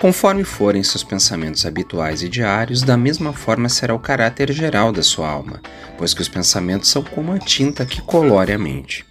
Conforme forem seus pensamentos habituais e diários, da mesma forma será o caráter geral da sua alma, pois que os pensamentos são como a tinta que colore a mente.